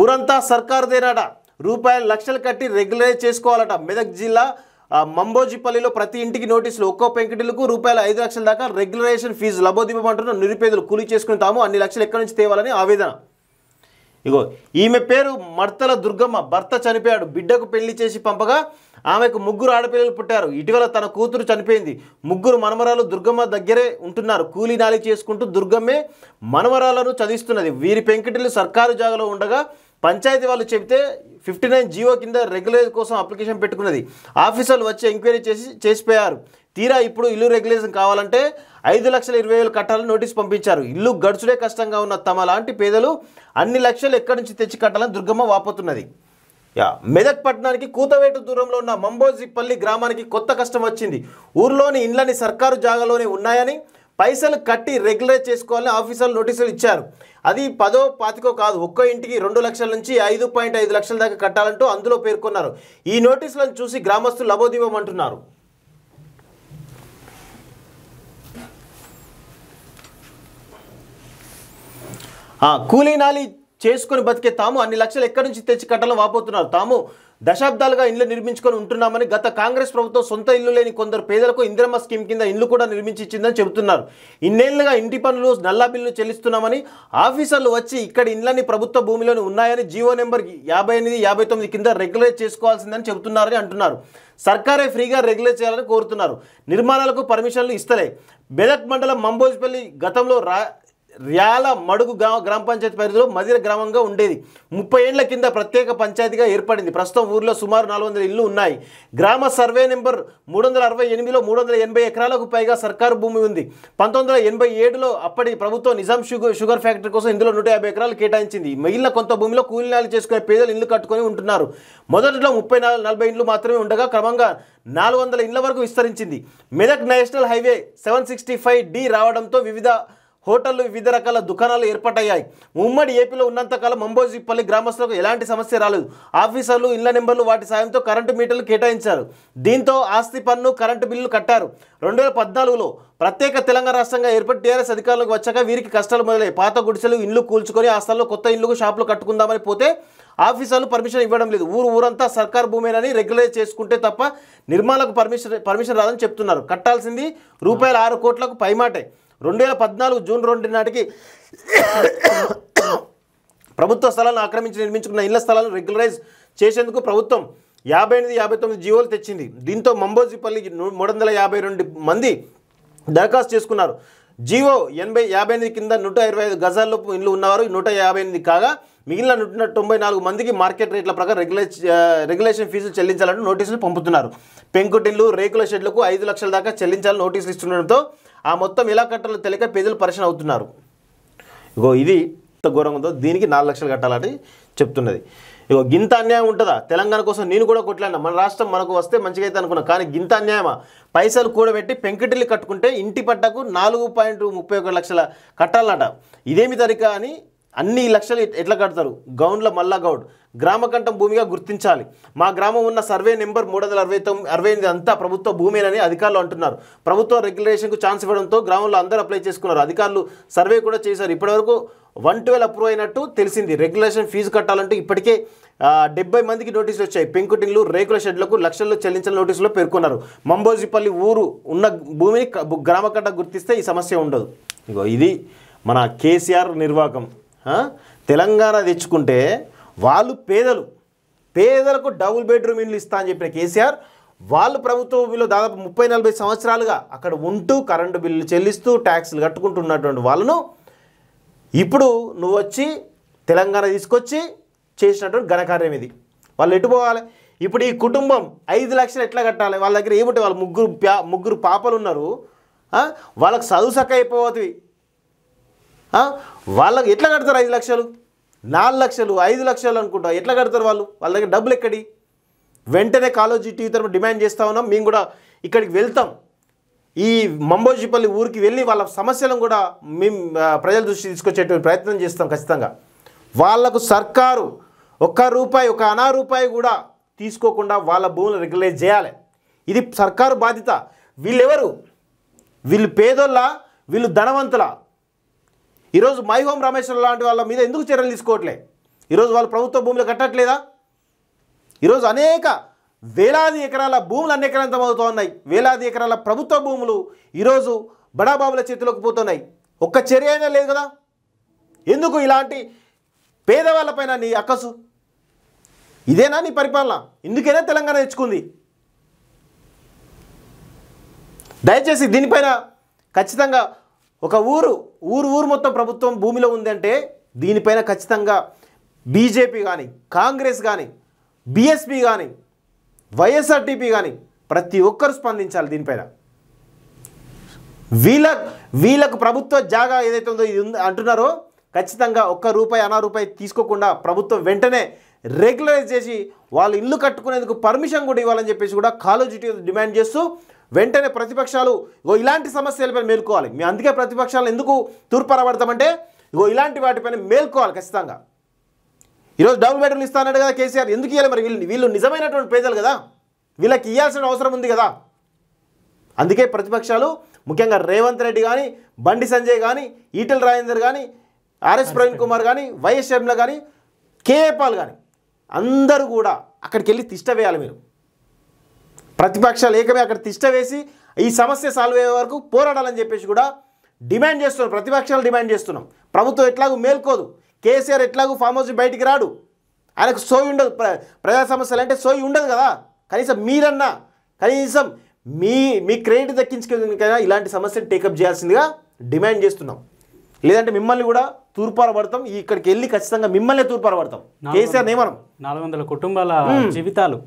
ఊరంతా సర్కారుదేనాట రూపాయలు లక్షలు కట్టి రెగ్యులరైజ్ చేసుకోవాలట మెదక్ జిల్లా మంబోజిపల్లిలో ప్రతి ఇంటికి నోటీసులు ఒక్కో పెంకిటిలకు రూపాయలు ఐదు లక్షల దాకా రెగ్యులరైజేషన్ ఫీజు లబోదిపమంటున్న నిరుపేదలు కూలీ చేసుకుని తాము అన్ని లక్షలు ఎక్కడి నుంచి తేవాలని ఆవేదన ఇగో ఈమె పేరు మర్తల దుర్గమ్మ భర్త చనిపోయాడు బిడ్డకు పెళ్లి చేసి పంపగా ఆమెకు ముగ్గురు ఆడపిల్లలు పుట్టారు ఇటీవల తన కూతురు చనిపోయింది ముగ్గురు మనమరాలు దుర్గమ్మ దగ్గరే ఉంటున్నారు కూలీ నాలి చేసుకుంటూ దుర్గమ్మే మనమరాలను చదివిస్తున్నది వీరి పెంకిటిలు సర్కారు జాగలో ఉండగా పంచాయతీ వాళ్ళు చెబితే ఫిఫ్టీ నైన్ జియో కింద రెగ్యులైజ్ కోసం అప్లికేషన్ పెట్టుకున్నది ఆఫీసర్లు వచ్చి ఎంక్వైరీ చేసి చేసిపోయారు తీరా ఇప్పుడు ఇల్లు రెగ్యులేషన్ కావాలంటే ఐదు లక్షల ఇరవై వేలు కట్టాలని నోటీస్ పంపించారు ఇల్లు గడుచుడే కష్టంగా ఉన్న తమ లాంటి పేదలు అన్ని లక్షలు ఎక్కడి నుంచి తెచ్చి కట్టాలని దుర్గమ్మ వాపోతున్నది యా మెదక్ పట్టణానికి కూతవేటు దూరంలో ఉన్న మంబోజిపల్లి గ్రామానికి కొత్త కష్టం వచ్చింది ఊర్లోని ఇండ్లని సర్కారు జాగాలోనే ఉన్నాయని పైసలు కట్టి రెగ్యులర్ చేసుకోవాలని ఆఫీసర్లు నోటీసులు ఇచ్చారు అది పదో పాతికో కాదు ఒక్కో ఇంటికి రెండు లక్షల నుంచి ఐదు పాయింట్ ఐదు లక్షల దాకా కట్టాలంటూ అందులో పేర్కొన్నారు ఈ నోటీసులను చూసి గ్రామస్తులు లబోదివ్వమంటున్నారు కూలీనాలి చేసుకుని బతికే తాము అన్ని లక్షలు ఎక్కడి నుంచి తెచ్చి కట్టలో వాపోతున్నారు తాము దశాబ్దాలుగా ఇండ్లు నిర్మించుకొని ఉంటున్నామని గత కాంగ్రెస్ ప్రభుత్వం సొంత ఇల్లు లేని కొందరు పేదలకు ఇందిరమ్మ స్కీమ్ కింద ఇల్లు కూడా నిర్మించిచ్చిందని చెబుతున్నారు ఇన్నేళ్లుగా ఇంటి పనులు నల్లా బిల్లు చెల్లిస్తున్నామని ఆఫీసర్లు వచ్చి ఇక్కడ ఇండ్లని ప్రభుత్వ భూమిలోని ఉన్నాయని జీవో నెంబర్ యాభై ఎనిమిది యాభై తొమ్మిది కింద రెగ్యులేట్ చేసుకోవాల్సిందని చెబుతున్నారని అంటున్నారు సర్కారే ఫ్రీగా రెగ్యులేట్ చేయాలని కోరుతున్నారు నిర్మాణాలకు పర్మిషన్లు ఇస్తలే బెదక్ మండలం మంబోజ్పల్లి గతంలో రా ర్యాల మడుగు గ్రామ గ్రామ పంచాయతీ పరిధిలో మదిర గ్రామంగా ఉండేది ముప్పై ఏళ్ల కింద ప్రత్యేక పంచాయతీగా ఏర్పడింది ప్రస్తుతం ఊర్లో సుమారు నాలుగు వందల ఇళ్ళు ఉన్నాయి గ్రామ సర్వే నెంబర్ మూడు వందల అరవై ఎనిమిదిలో మూడు వందల ఎనభై ఎకరాలకు పైగా సర్కారు భూమి ఉంది పంతొమ్మిది వందల ఎనభై ఏడులో అప్పటి ప్రభుత్వం నిజాం షుగర్ షుగర్ ఫ్యాక్టరీ కోసం ఇందులో నూట యాభై ఎకరాలు కేటాయించింది మిగిలిన కొంత భూమిలో కూలీనాలు చేసుకునే పేదలు ఇల్లు కట్టుకొని ఉంటున్నారు మొదటిలో ముప్పై నాలుగు నలభై ఇండ్లు మాత్రమే ఉండగా క్రమంగా నాలుగు వందల ఇండ్ల వరకు విస్తరించింది Medak national highway seven sixty five D రావడంతో వివిధ హోటళ్లు వివిధ రకాల దుకాణాలు ఏర్పాటయ్యాయి ఉమ్మడి ఏపీలో ఉన్నంతకాలం అంబోజిపల్లి గ్రామస్తులకు ఎలాంటి సమస్య రాలేదు ఆఫీసర్లు ఇళ్ల నెంబర్లు వాటి సాయంతో కరెంటు మీటర్లు కేటాయించారు దీంతో ఆస్తి పన్ను కరెంటు బిల్లు కట్టారు రెండు వేల పద్నాలుగులో ప్రత్యేక తెలంగాణ రాష్ట్రంగా ఏర్పడి టీఆర్ఎస్ అధికారులకు వచ్చాక వీరికి కష్టాలు మొదలై పాత గుడిసెలు ఇండ్లు కూల్చుకొని ఆ స్థలంలో కొత్త ఇండ్లు షాపులు కట్టుకుందామని పోతే ఆఫీసర్లు పర్మిషన్ ఇవ్వడం లేదు ఊరు ఊరంతా సర్కార్ భూమేనని రెగ్యులైజ్ చేసుకుంటే తప్ప నిర్మాణకు పర్మిషన్ పర్మిషన్ రాదని చెప్తున్నారు కట్టాల్సింది రూపాయలు ఆరు కోట్లకు పైమాటే రెండు వేల పద్నాలుగు జూన్ రెండు నాటికి ప్రభుత్వ స్థలాలను ఆక్రమించి నిర్మించుకున్న ఇళ్ల స్థలాలను రెగ్యులరైజ్ చేసేందుకు ప్రభుత్వం యాభై ఎనిమిది యాభై తొమ్మిది జీవోలు తెచ్చింది దీంతో మంబోజిపల్లి మూడు వందల యాభై రెండు మంది దరఖాస్తు చేసుకున్నారు జీవో ఎనభై యాభై ఎనిమిది కింద నూట ఇరవై ఐదు గజాల్లోపు ఇల్లు ఉన్నవారు నూట యాభై ఎనిమిది కాగా మిగిలిన నూట తొంభై నాలుగు మందికి మార్కెట్ రేట్ల ప్రకారం రెగ్యులేషన్ రెగ్యులేషన్ ఫీజులు చెల్లించాలని నోటీసులు పంపుతున్నారు పెంకుటిల్లు రేకుల షెడ్లకు ఐదు లక్షల దాకా చెల్లించాలని నోటీసులు ఇస్తుండటంతో ఆ మొత్తం కట్టాలో తెలియక పేదలు పరిశీలన అవుతున్నారు ఇగో ఇది ఎంత ఘోరంగా ఉందో దీనికి నాలుగు లక్షలు కట్టాలని చెప్తున్నది ఇగో గింత అన్యాయం ఉంటుందా తెలంగాణ కోసం నేను కూడా కొట్లాడినా మన రాష్ట్రం మనకు వస్తే మంచిగా అయితే అనుకున్నా కానీ గింత అన్యాయమా పైసలు కూడబెట్టి పెంకిటిల్లు కట్టుకుంటే ఇంటి పట్టకు నాలుగు పాయింట్ ముప్పై ఒక లక్షల కట్టాలన్నట ఇదేమి తరిక అని అన్ని లక్షలు ఎట్లా కడతారు గౌండ్ల మల్లా గౌడ్ కంఠం భూమిగా గుర్తించాలి మా గ్రామం ఉన్న సర్వే నెంబర్ మూడు వందల అరవై తొమ్మిది అరవై ఎనిమిది అంతా ప్రభుత్వ అని అధికారులు అంటున్నారు ప్రభుత్వ రెగ్యులేషన్కు ఛాన్స్ ఇవ్వడంతో గ్రామంలో అందరూ అప్లై చేసుకున్నారు అధికారులు సర్వే కూడా చేశారు ఇప్పటివరకు వన్ ట్వెల్వ్ అప్రూవ్ అయినట్టు తెలిసింది రెగ్యులేషన్ ఫీజు కట్టాలంటూ ఇప్పటికే డెబ్బై మందికి నోటీసులు వచ్చాయి పెంకుటిన్లు రేకుల షెడ్లకు లక్షల్లో చెల్లించిన నోటీసులో పేర్కొన్నారు మంబోజిపల్లి ఊరు ఉన్న భూమిని గ్రామకట్ట గుర్తిస్తే ఈ సమస్య ఉండదు ఇది మన కేసీఆర్ నిర్వాహకం తెలంగాణ తెచ్చుకుంటే వాళ్ళు పేదలు పేదలకు డబుల్ బెడ్రూమ్ ఇల్లు ఇస్తా అని చెప్పిన కేసీఆర్ వాళ్ళు ప్రభుత్వ బిల్లు దాదాపు ముప్పై నలభై సంవత్సరాలుగా అక్కడ ఉంటూ కరెంటు బిల్లు చెల్లిస్తూ ట్యాక్స్లు కట్టుకుంటున్నటువంటి వాళ్ళను ఇప్పుడు నువ్వు వచ్చి తెలంగాణ తీసుకొచ్చి చేసినటువంటి ఘనకార్యం ఇది వాళ్ళు ఎటు పోవాలి ఇప్పుడు ఈ కుటుంబం ఐదు లక్షలు ఎట్లా కట్టాలి వాళ్ళ దగ్గర ఏముంటే వాళ్ళు ముగ్గురు ముగ్గురు పాపలు ఉన్నారు వాళ్ళకి చదువు సక్క అయిపోతుంది వాళ్ళకి ఎట్లా కడతారు ఐదు లక్షలు నాలుగు లక్షలు ఐదు లక్షలు అనుకుంటా ఎట్లా కడతారు వాళ్ళు వాళ్ళ దగ్గర డబ్బులు ఎక్కడి వెంటనే కాలేజీ టీవీ తరపు డిమాండ్ చేస్తూ ఉన్నాం మేము కూడా ఇక్కడికి వెళ్తాం ఈ మంబోజీపల్లి ఊరికి వెళ్ళి వాళ్ళ సమస్యలను కూడా మేము ప్రజల దృష్టి తీసుకొచ్చేటువంటి ప్రయత్నం చేస్తాం ఖచ్చితంగా వాళ్లకు సర్కారు ఒక్క రూపాయి ఒక అనా రూపాయి కూడా తీసుకోకుండా వాళ్ళ భూములు రెగ్యులైజ్ చేయాలి ఇది సర్కారు బాధ్యత వీళ్ళెవరు వీళ్ళు పేదోళ్ళ వీళ్ళు ధనవంతుల ఈరోజు మై హోం రమేశ్వర లాంటి వాళ్ళ మీద ఎందుకు చర్యలు తీసుకోవట్లే ఈరోజు వాళ్ళు ప్రభుత్వ భూములు కట్టట్లేదా ఈరోజు అనేక వేలాది ఎకరాల భూములు అన్యక్రాంతమవుతూ ఉన్నాయి వేలాది ఎకరాల ప్రభుత్వ భూములు ఈరోజు బడాబాబుల చేతిలోకి పోతున్నాయి ఒక్క చర్య అయినా లేదు కదా ఎందుకు ఇలాంటి పేదవాళ్ళపైన నీ అక్కసు ఇదేనా నీ పరిపాలన ఇందుకైనా తెలంగాణ తెచ్చుకుంది దయచేసి దీనిపైన ఖచ్చితంగా ఒక ఊరు ఊరు ఊరు మొత్తం ప్రభుత్వం భూమిలో ఉందంటే దీనిపైన ఖచ్చితంగా బీజేపీ కానీ కాంగ్రెస్ కానీ బీఎస్పీ కానీ వైఎస్ఆర్టీపీ కానీ ప్రతి ఒక్కరు స్పందించాలి దీనిపైన వీళ్ళ వీళ్ళకు ప్రభుత్వ జాగా ఏదైతే ఉందో ఇది అంటున్నారో ఖచ్చితంగా ఒక్క రూపాయి అనా రూపాయి తీసుకోకుండా ప్రభుత్వం వెంటనే రెగ్యులరైజ్ చేసి వాళ్ళు ఇల్లు కట్టుకునేందుకు పర్మిషన్ కూడా ఇవ్వాలని చెప్పేసి కూడా కాలేజీ డిమాండ్ చేస్తూ వెంటనే ప్రతిపక్షాలు ఇగో ఇలాంటి సమస్యలపైన మేల్కోవాలి మేము అందుకే ప్రతిపక్షాలు ఎందుకు తూర్పరబడతామంటే ఇగో ఇలాంటి వాటిపైన మేల్కోవాలి ఖచ్చితంగా ఈరోజు డబుల్ బెడ్రూమ్లు ఇస్తానన్నాడు కదా కేసీఆర్ ఎందుకు ఇవ్వాలి మరి వీళ్ళు వీళ్ళు నిజమైనటువంటి పేదలు కదా వీళ్ళకి ఇవ్వాల్సిన అవసరం ఉంది కదా అందుకే ప్రతిపక్షాలు ముఖ్యంగా రేవంత్ రెడ్డి కానీ బండి సంజయ్ కానీ ఈటెల రాజేందర్ కానీ ఆర్ఎస్ ప్రవీణ్ కుమార్ కానీ వైఎస్ షర్మిల కానీ కేఏపాల్ కానీ అందరూ కూడా అక్కడికి వెళ్ళి తిష్టవేయాలి మీరు ప్రతిపక్షాలు ఏకమే అక్కడ తిష్ట వేసి ఈ సమస్య సాల్వ్ అయ్యే వరకు పోరాడాలని చెప్పేసి కూడా డిమాండ్ చేస్తున్నాం ప్రతిపక్షాలు డిమాండ్ చేస్తున్నాం ప్రభుత్వం ఎట్లాగూ మేల్కోదు కేసీఆర్ ఎట్లాగూ ఫామ్ హౌస్ బయటికి రాడు ఆయనకు సోయి ఉండదు ప్రజా సమస్యలు అంటే సోయి ఉండదు కదా కనీసం మీరన్నా కనీసం మీ మీ క్రెడిట్ దక్కించుకునే ఇలాంటి సమస్యను టేకప్ చేయాల్సిందిగా డిమాండ్ చేస్తున్నాం లేదంటే మిమ్మల్ని కూడా తూర్పార పడతాం ఇక్కడికి వెళ్ళి ఖచ్చితంగా మిమ్మల్ని తూర్పార పడతాం కేసీఆర్ నియమనం నాలుగు వందల కుటుంబాల జీవితాలు